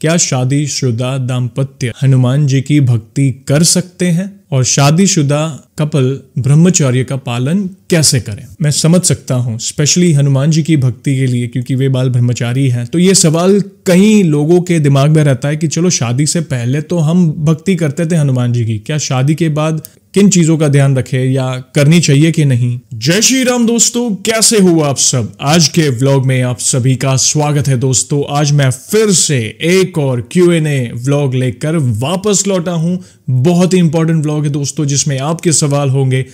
क्या शादीशुदा दाम्पत्य हनुमान जी की भक्ति कर सकते हैं और शादीशुदा कपल ब्रह्मचर्य का पालन कैसे करें मैं समझ सकता हूँ स्पेशली हनुमान जी की भक्ति के लिए क्योंकि वे बाल ब्रह्मचारी हैं तो ये सवाल कई लोगों के दिमाग में रहता है कि चलो शादी से पहले तो हम भक्ति करते थे हनुमान जी की क्या शादी के बाद किन चीजों का ध्यान रखे या करनी चाहिए कि नहीं जय श्री राम दोस्तों कैसे हो आप सब आज के व्लॉग में आप सभी का स्वागत है दोस्तों आज मैं फिर से एक और क्यू एन ए व्लॉग लेकर वापस लौटा हूं बहुत ही इंपॉर्टेंट व्लॉग है दोस्तों जिसमें आपके सवाल होंगे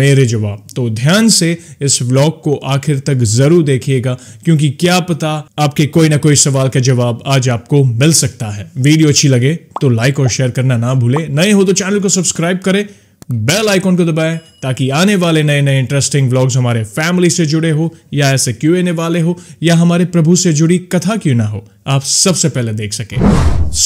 मेरे जवाब तो ध्यान से इस व्लॉग को आखिर तक जरूर देखिएगा क्योंकि क्या पता आपके कोई ना कोई सवाल का जवाब आज आपको मिल सकता है वीडियो अच्छी लगे तो लाइक और शेयर करना ना भूले नए हो तो चैनल को सब्सक्राइब करें बेल आइकॉन को दबाएं ताकि आने वाले नए नए इंटरेस्टिंग व्लॉग्स हमारे फैमिली से जुड़े हो या ऐसे क्यों आने वाले हो या हमारे प्रभु से जुड़ी कथा क्यों ना हो आप सबसे पहले देख सके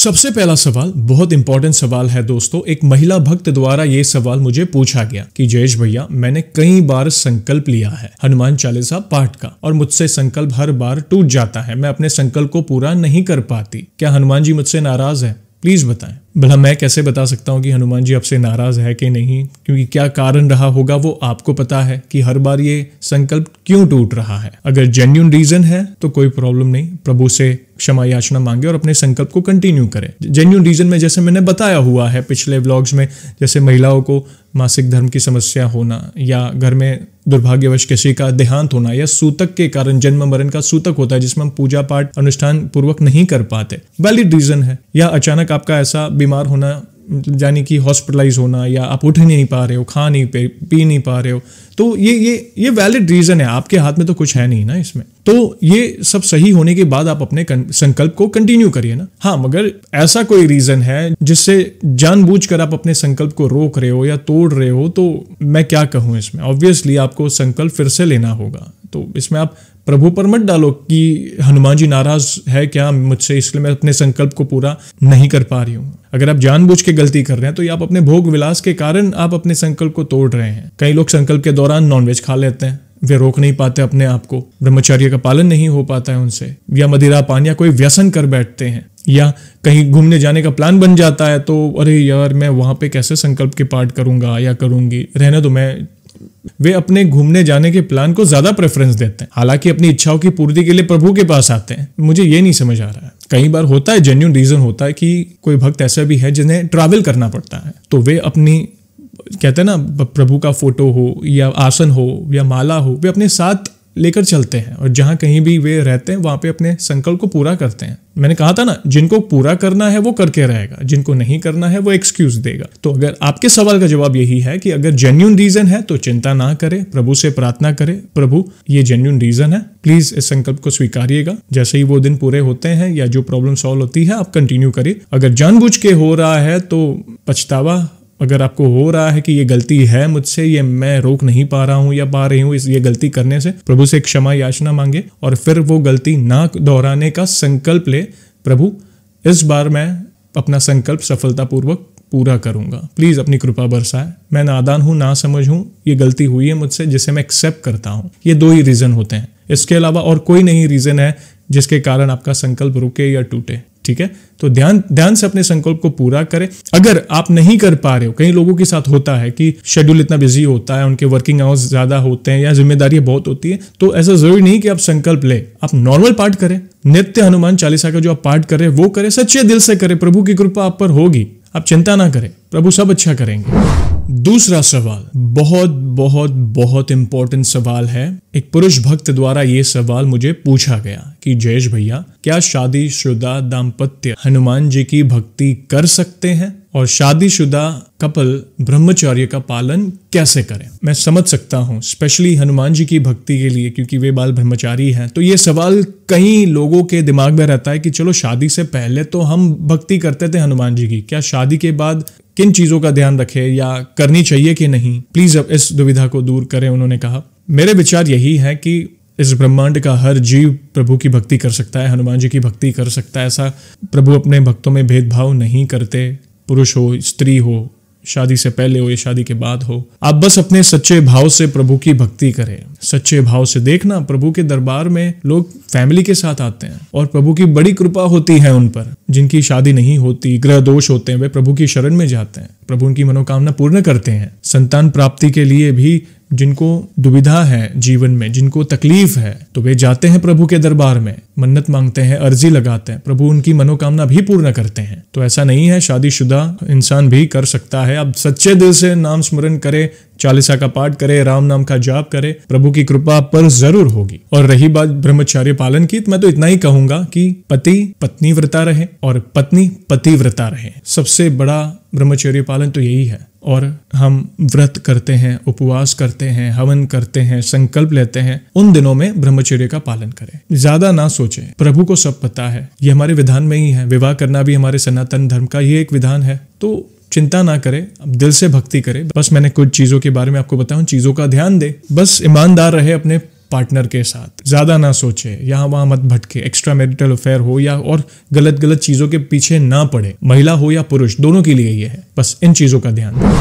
सबसे पहला सवाल बहुत इंपॉर्टेंट सवाल है दोस्तों एक महिला भक्त द्वारा ये सवाल मुझे पूछा गया कि जयेश भैया मैंने कई बार संकल्प लिया है हनुमान चालीसा पाठ का और मुझसे संकल्प हर बार टूट जाता है मैं अपने संकल्प को पूरा नहीं कर पाती क्या हनुमान जी मुझसे नाराज है प्लीज़ बताएं भला मैं कैसे बता सकता हूँ कि हनुमान जी आपसे नाराज़ है कि नहीं क्योंकि क्या कारण रहा होगा वो आपको पता है कि हर बार ये संकल्प क्यों टूट रहा है अगर जेन्यून रीज़न है तो कोई प्रॉब्लम नहीं प्रभु से क्षमा याचना मांगे और अपने संकल्प को कंटिन्यू करें जेन्यून रीज़न में जैसे मैंने बताया हुआ है पिछले ब्लॉग्स में जैसे महिलाओं को मासिक धर्म की समस्या होना या घर में दुर्भाग्यवश किसी का देहांत होना या सूतक के कारण जन्म मरण का सूतक होता है जिसमें हम पूजा पाठ अनुष्ठान पूर्वक नहीं कर पाते वैलिड रीजन है या अचानक आपका ऐसा बीमार होना यानी कि हॉस्पिटलाइज होना या आप उठ नहीं पा रहे हो खा नहीं पे पी नहीं पा रहे हो तो ये ये ये वैलिड रीज़न है आपके हाथ में तो कुछ है नहीं ना इसमें तो ये सब सही होने के बाद आप अपने संकल्प को कंटिन्यू करिए ना हाँ मगर ऐसा कोई रीज़न है जिससे जानबूझकर आप अपने संकल्प को रोक रहे हो या तोड़ रहे हो तो मैं क्या कहूँ इसमें ऑब्वियसली आपको संकल्प फिर से लेना होगा तो इसमें आप प्रभु पर मत डालो कि हनुमान जी नाराज है क्या मुझसे इसलिए मैं अपने संकल्प को पूरा नहीं कर पा रही हूँ अगर आप जानबूझ के गलती कर रहे हैं तो आप अपने भोग विलास के कारण आप अपने संकल्प को तोड़ रहे हैं कई लोग संकल्प के दौरान नॉनवेज खा लेते हैं वे रोक नहीं पाते अपने आप को ब्रह्मचर्य का पालन नहीं हो पाता है उनसे या मदिरा पान या कोई व्यसन कर बैठते हैं या कहीं घूमने जाने का प्लान बन जाता है तो अरे यार मैं वहां पे कैसे संकल्प के पाठ करूंगा या करूंगी रहने तो मैं वे अपने घूमने जाने के प्लान को ज्यादा प्रेफरेंस देते हैं हालांकि अपनी इच्छाओं की पूर्ति के लिए प्रभु के पास आते हैं मुझे ये नहीं समझ आ रहा है कई बार होता है जेन्यून रीजन होता है कि कोई भक्त ऐसा भी है जिन्हें ट्रैवल करना पड़ता है तो वे अपनी कहते हैं ना प्रभु का फोटो हो या आसन हो या माला हो वे अपने साथ लेकर चलते हैं और जहाँ कहीं भी वे रहते हैं वहाँ पे अपने संकल्प को पूरा करते हैं मैंने कहा था ना जिनको पूरा करना है वो करके रहेगा जिनको नहीं करना है वो एक्सक्यूज देगा तो अगर आपके सवाल का जवाब यही है कि अगर जेन्यून रीजन है तो चिंता ना करे प्रभु से प्रार्थना करे प्रभु ये जेन्यून रीजन है प्लीज इस संकल्प को स्वीकारिएगा जैसे ही वो दिन पूरे होते हैं या जो प्रॉब्लम सॉल्व होती है आप कंटिन्यू करिए अगर जानबूझ के हो रहा है तो पछतावा अगर आपको हो रहा है कि ये गलती है मुझसे ये मैं रोक नहीं पा रहा हूँ या पा रही हूँ इस ये गलती करने से प्रभु से क्षमा याचना मांगे और फिर वो गलती ना दोहराने का संकल्प ले प्रभु इस बार मैं अपना संकल्प सफलतापूर्वक पूरा करूंगा प्लीज़ अपनी कृपा बरसाए मैं नादान हूँ ना समझ हूँ ये गलती हुई है मुझसे जिसे मैं एक्सेप्ट करता हूँ ये दो ही रीज़न होते हैं इसके अलावा और कोई नहीं रीज़न है जिसके कारण आपका संकल्प रुके या टूटे ठीक है तो ध्यान ध्यान से अपने संकल्प को पूरा करें अगर आप नहीं कर पा रहे हो कई लोगों के साथ होता है कि शेड्यूल इतना बिजी होता है उनके वर्किंग आवर्स ज्यादा होते हैं या जिम्मेदारियां बहुत होती है तो ऐसा जरूरी नहीं कि आप संकल्प ले आप नॉर्मल पाठ करें नित्य हनुमान चालीसा का जो आप पाठ करें वो करें सच्चे दिल से करें प्रभु की कृपा आप पर होगी आप चिंता ना करें प्रभु सब अच्छा करेंगे दूसरा सवाल बहुत बहुत बहुत इंपॉर्टेंट सवाल है एक पुरुष भक्त द्वारा ये सवाल मुझे पूछा गया कि जयेश भैया क्या शादीशुदा दाम्पत्य हनुमान जी की भक्ति कर सकते हैं और शादीशुदा कपल ब्रह्मचार्य का पालन कैसे करें मैं समझ सकता हूँ स्पेशली हनुमान जी की भक्ति के लिए क्योंकि वे बाल ब्रह्मचारी हैं तो ये सवाल कई लोगों के दिमाग में रहता है कि चलो शादी से पहले तो हम भक्ति करते थे हनुमान जी की क्या शादी के बाद किन चीज़ों का ध्यान रखें या करनी चाहिए कि नहीं प्लीज़ अब इस दुविधा को दूर करें उन्होंने कहा मेरे विचार यही है कि इस ब्रह्मांड का हर जीव प्रभु की भक्ति कर सकता है हनुमान जी की भक्ति कर सकता है ऐसा प्रभु अपने भक्तों में भेदभाव नहीं करते पुरुष हो स्त्री हो शादी से पहले हो या शादी के बाद हो आप बस अपने सच्चे भाव से प्रभु की भक्ति करें सच्चे भाव से देखना प्रभु के दरबार में लोग फैमिली के साथ आते हैं और प्रभु की बड़ी कृपा होती है उन पर जिनकी शादी नहीं होती ग्रह दोष होते हैं वे प्रभु की शरण में जाते हैं प्रभु उनकी मनोकामना पूर्ण करते हैं संतान प्राप्ति के लिए भी जिनको दुविधा है जीवन में जिनको तकलीफ है तो वे जाते हैं प्रभु के दरबार में मन्नत मांगते हैं अर्जी लगाते हैं प्रभु उनकी मनोकामना भी पूर्ण करते हैं तो ऐसा नहीं है शादीशुदा इंसान भी कर सकता है अब सच्चे दिल से नाम स्मरण करे चालीसा का पाठ करे राम नाम का जाप करे प्रभु की कृपा पर जरूर होगी और रही बात ब्रह्मचार्य पालन की तो मैं तो इतना ही कहूंगा कि पति पत्नी व्रता रहे और पत्नी पति व्रता रहे सबसे बड़ा ब्रह्मचर्य पालन तो यही है और हम व्रत करते हैं उपवास करते हैं हवन करते हैं संकल्प लेते हैं उन दिनों में ब्रह्मचर्य का पालन करें ज्यादा ना सोचें प्रभु को सब पता है ये हमारे विधान में ही है विवाह करना भी हमारे सनातन धर्म का ये एक विधान है तो चिंता ना करे अब दिल से भक्ति करे बस मैंने कुछ चीज़ों के बारे में आपको बताऊं चीज़ों का ध्यान दे बस ईमानदार रहे अपने पार्टनर के साथ ज़्यादा ना सोचे यहाँ वहां मत भटके एक्स्ट्रा मैरिटल अफेयर हो या और गलत गलत चीज़ों के पीछे ना पड़े महिला हो या पुरुष दोनों के लिए ये है बस इन चीज़ों का ध्यान दे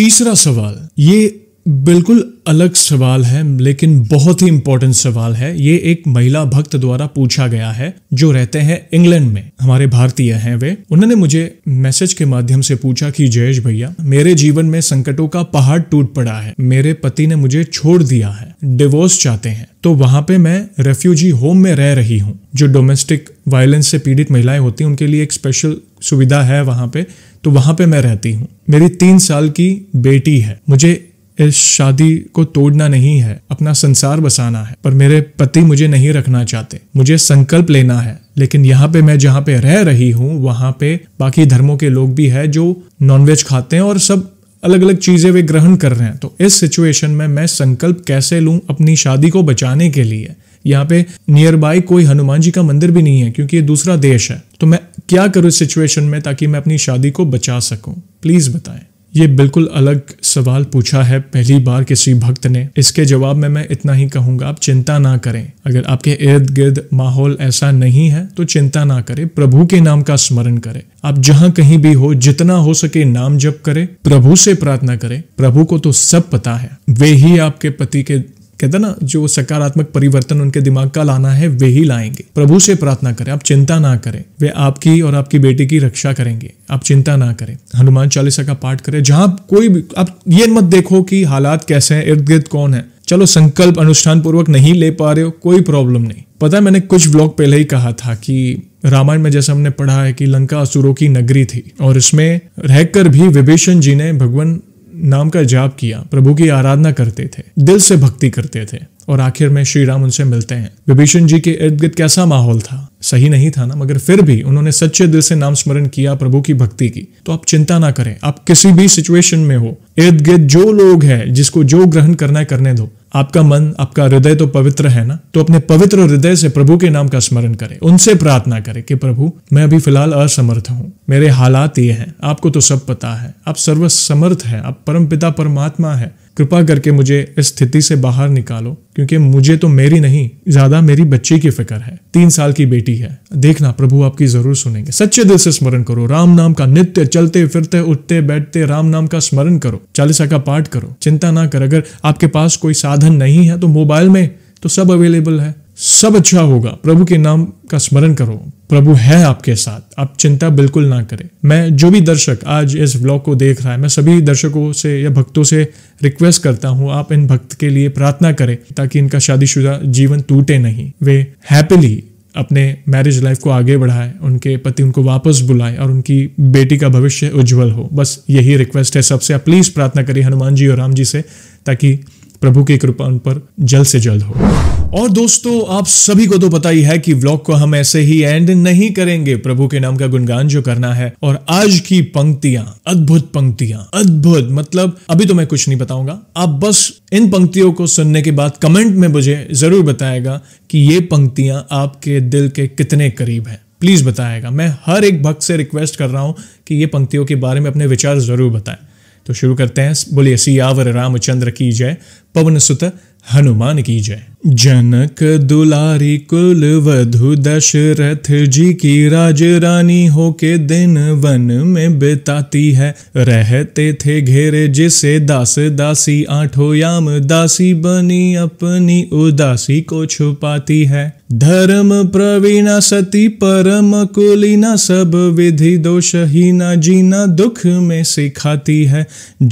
तीसरा सवाल ये बिल्कुल अलग सवाल है लेकिन बहुत ही इंपॉर्टेंट सवाल है ये एक महिला भक्त द्वारा पूछा गया है जो रहते हैं इंग्लैंड में हमारे भारतीय हैं वे उन्होंने मुझे मैसेज के माध्यम से पूछा कि जयेश भैया मेरे जीवन में संकटों का पहाड़ टूट पड़ा है मेरे पति ने मुझे छोड़ दिया है डिवोर्स चाहते हैं तो वहां पे मैं रेफ्यूजी होम में रह रही हूँ जो डोमेस्टिक वायलेंस से पीड़ित महिलाएं होती हैं उनके लिए एक स्पेशल सुविधा है वहां पे तो वहां पे मैं रहती हूँ मेरी तीन साल की बेटी है मुझे इस शादी को तोड़ना नहीं है अपना संसार बसाना है पर मेरे पति मुझे नहीं रखना चाहते मुझे संकल्प लेना है लेकिन यहाँ पे मैं जहाँ पे रह रही हूँ वहाँ पे बाकी धर्मों के लोग भी है जो नॉनवेज खाते हैं और सब अलग अलग चीज़ें वे ग्रहण कर रहे हैं तो इस सिचुएशन में मैं संकल्प कैसे लू अपनी शादी को बचाने के लिए यहाँ पे नियर बाय कोई हनुमान जी का मंदिर भी नहीं है क्योंकि ये दूसरा देश है तो मैं क्या करूँ इस सिचुएशन में ताकि मैं अपनी शादी को बचा सकूँ प्लीज़ बताएं ये बिल्कुल अलग सवाल पूछा है पहली बार किसी भक्त ने इसके जवाब में मैं इतना ही कहूंगा आप चिंता ना करें अगर आपके इर्द गिर्द माहौल ऐसा नहीं है तो चिंता ना करें प्रभु के नाम का स्मरण करें आप जहां कहीं भी हो जितना हो सके नाम जप करें प्रभु से प्रार्थना करें प्रभु को तो सब पता है वे ही आपके पति के कहते ना जो सकारात्मक परिवर्तन उनके दिमाग का लाना है वे ही लाएंगे प्रभु से प्रार्थना करें आप चिंता ना करें वे आपकी और आपकी बेटी की रक्षा करेंगे आप चिंता ना करें हनुमान चालीसा का पाठ करें जहां कोई भी आप ये मत देखो कि हालात कैसे हैं इर्द गिर्द कौन है चलो संकल्प अनुष्ठान पूर्वक नहीं ले पा रहे हो कोई प्रॉब्लम नहीं पता है मैंने कुछ ब्लॉग पहले ही कहा था कि रामायण में जैसे हमने पढ़ा है कि लंका असुरों की नगरी थी और इसमें रहकर भी विभीषण जी ने भगवान नाम का जाप किया प्रभु की आराधना करते थे दिल से भक्ति करते थे और आखिर में श्री राम उनसे मिलते हैं विभीषण जी के इर्द गिर्द कैसा माहौल था सही नहीं था ना मगर फिर भी उन्होंने सच्चे दिल से नाम स्मरण किया प्रभु की भक्ति की तो आप चिंता ना करें आप किसी भी सिचुएशन में हो इर्द गिर्द जो लोग हैं जिसको जो ग्रहण करना है करने दो आपका मन आपका हृदय तो पवित्र है ना तो अपने पवित्र हृदय से प्रभु के नाम का स्मरण करें उनसे प्रार्थना करें कि प्रभु मैं अभी फिलहाल असमर्थ हूँ मेरे हालात ये हैं आपको तो सब पता है आप सर्वसमर्थ हैं आप परम पिता परमात्मा है कृपा करके मुझे इस स्थिति से बाहर निकालो क्योंकि मुझे तो मेरी नहीं ज्यादा मेरी बच्ची की फिक्र है तीन साल की बेटी है देखना प्रभु आपकी जरूर सुनेंगे सच्चे दिल से स्मरण करो राम नाम का नित्य चलते फिरते उठते बैठते राम नाम का स्मरण करो चालीसा का पाठ करो चिंता ना कर अगर आपके पास कोई साधन नहीं है तो मोबाइल में तो सब अवेलेबल है सब अच्छा होगा प्रभु के नाम का स्मरण करो प्रभु है आपके साथ आप चिंता बिल्कुल ना करें मैं जो भी दर्शक आज इस ब्लॉग को देख रहा है मैं सभी दर्शकों से या भक्तों से रिक्वेस्ट करता हूँ आप इन भक्त के लिए प्रार्थना करें ताकि इनका शादीशुदा जीवन टूटे नहीं वे हैप्पीली अपने मैरिज लाइफ को आगे बढ़ाए उनके पति उनको वापस बुलाएं और उनकी बेटी का भविष्य उज्जवल हो बस यही रिक्वेस्ट है सबसे आप प्लीज़ प्रार्थना करिए हनुमान जी और राम जी से ताकि प्रभु की कृपा उन पर जल्द से जल्द हो और दोस्तों आप सभी को तो पता ही है कि व्लॉग को हम ऐसे ही एंड नहीं करेंगे प्रभु के नाम का गुणगान जो करना है और आज की पंक्तियां अद्भुत पंक्तियां अद्भुत मतलब अभी तो मैं कुछ नहीं बताऊंगा आप बस इन पंक्तियों को सुनने के बाद कमेंट में मुझे जरूर बताएगा कि ये पंक्तियां आपके दिल के कितने करीब है प्लीज बताएगा मैं हर एक भक्त से रिक्वेस्ट कर रहा हूं कि ये पंक्तियों के बारे में अपने विचार जरूर बताएं तो शुरू करते हैं बोलिए सियावर रामचंद्र की जय पवन सुत हनुमान की जय जनक दुलारी कुल वधु दशरथ जी की राज रानी होके दिन वन में बिताती है रहते थे घेरे जिसे दास दासी आठों याम दासी बनी अपनी उदासी को छुपाती है धर्म प्रवीणा सती परम कुलीना सब विधि दोषहीना जीना दुख में सिखाती है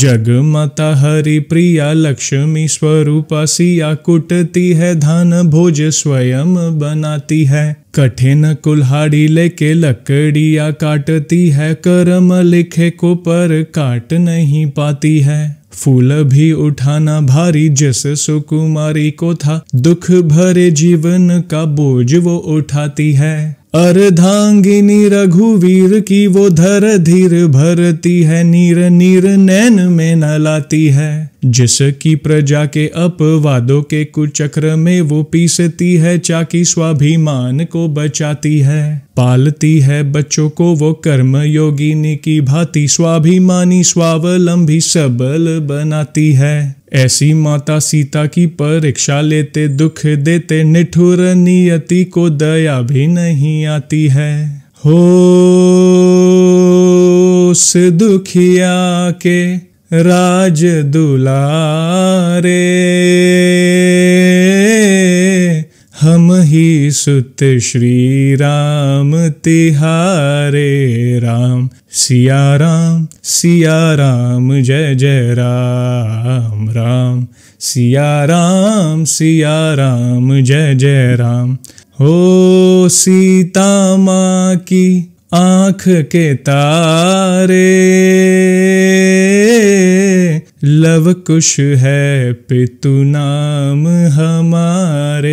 जग माता हरि प्रिया लक्ष्मी स्वरूप सिया कुटती है धान भोज स्वयं बनाती है कठिन कुल्हाड़ी लेके लकड़िया काटती है कर्म लिखे को पर काट नहीं पाती है फूल भी उठाना भारी जिस सुकुमारी को था दुख भरे जीवन का बोझ वो उठाती है अर्धांगिनी रघुवीर की वो धर धीर भरती है नीर नीर नैन में नलाती है जिसकी प्रजा के अपवादों के कुचक्र में वो पीसती है चाकी स्वाभिमान को बचाती है पालती है बच्चों को वो कर्म योगिनी की भांति स्वाभिमानी स्वावलंबी सबल बनाती है ऐसी माता सीता की परीक्षा लेते दुख देते निठुर नियति को दया भी नहीं आती है हो दुखिया के राज दुलारे सुत श्री राम तिहारे राम सिया राम सिया राम जय जय राम राम सिया राम सिया राम जय जय राम हो सीता माँ की आँख के तारे लव कुश है पितु नाम हमारे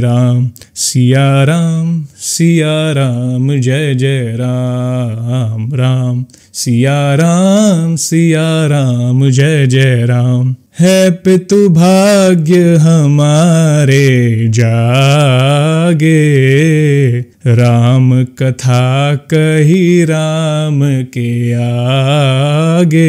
राम सिया राम सिया राम जय जय राम राम सिया राम सिया राम जय जय राम है पितु भाग्य हमारे जागे राम कथा कही राम के आगे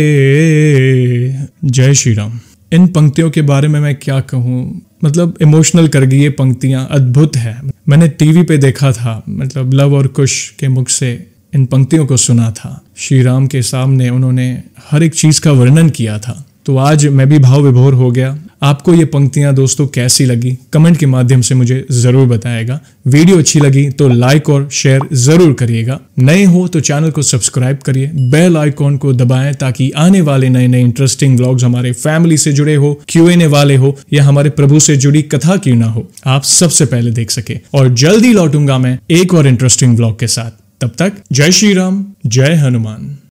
जय श्री राम इन पंक्तियों के बारे में मैं क्या कहूँ मतलब इमोशनल कर गई ये पंक्तियाँ अद्भुत है मैंने टीवी पे देखा था मतलब लव और कुश के मुख से इन पंक्तियों को सुना था श्री राम के सामने उन्होंने हर एक चीज़ का वर्णन किया था तो आज मैं भी भाव विभोर हो गया आपको ये पंक्तियाँ दोस्तों कैसी लगी कमेंट के माध्यम से मुझे ज़रूर बताएगा वीडियो अच्छी लगी तो लाइक और शेयर ज़रूर करिएगा नए हो तो चैनल को सब्सक्राइब करिए बेल आइकॉन को दबाएं ताकि आने वाले नए नए इंटरेस्टिंग ब्लॉग्स हमारे फैमिली से जुड़े हो क्यू एने वाले हो या हमारे प्रभु से जुड़ी कथा क्यों ना हो आप सबसे पहले देख सके और जल्दी लौटूंगा मैं एक और इंटरेस्टिंग ब्लॉग के साथ तब तक जय श्री राम जय हनुमान